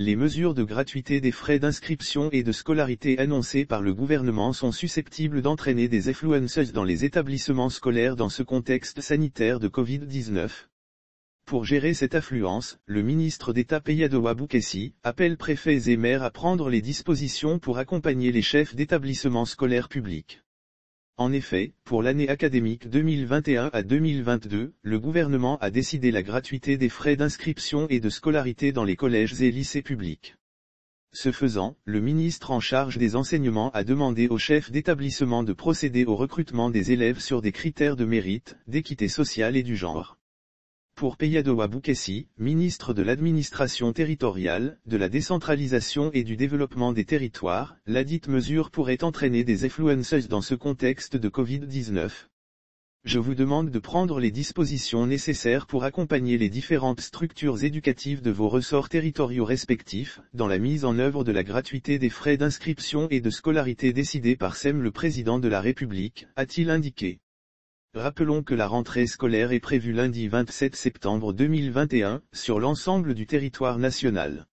Les mesures de gratuité des frais d'inscription et de scolarité annoncées par le gouvernement sont susceptibles d'entraîner des effluences dans les établissements scolaires dans ce contexte sanitaire de Covid-19. Pour gérer cette affluence, le ministre d'État Payadowa Boukessi appelle préfets et maires à prendre les dispositions pour accompagner les chefs d'établissements scolaires publics. En effet, pour l'année académique 2021 à 2022, le gouvernement a décidé la gratuité des frais d'inscription et de scolarité dans les collèges et lycées publics. Ce faisant, le ministre en charge des enseignements a demandé aux chefs d'établissement de procéder au recrutement des élèves sur des critères de mérite, d'équité sociale et du genre pour Payadowa Boukessi, ministre de l'administration territoriale, de la décentralisation et du développement des territoires, la dite mesure pourrait entraîner des effluences dans ce contexte de Covid-19. Je vous demande de prendre les dispositions nécessaires pour accompagner les différentes structures éducatives de vos ressorts territoriaux respectifs, dans la mise en œuvre de la gratuité des frais d'inscription et de scolarité décidée par SEM le Président de la République, a-t-il indiqué. Rappelons que la rentrée scolaire est prévue lundi 27 septembre 2021 sur l'ensemble du territoire national.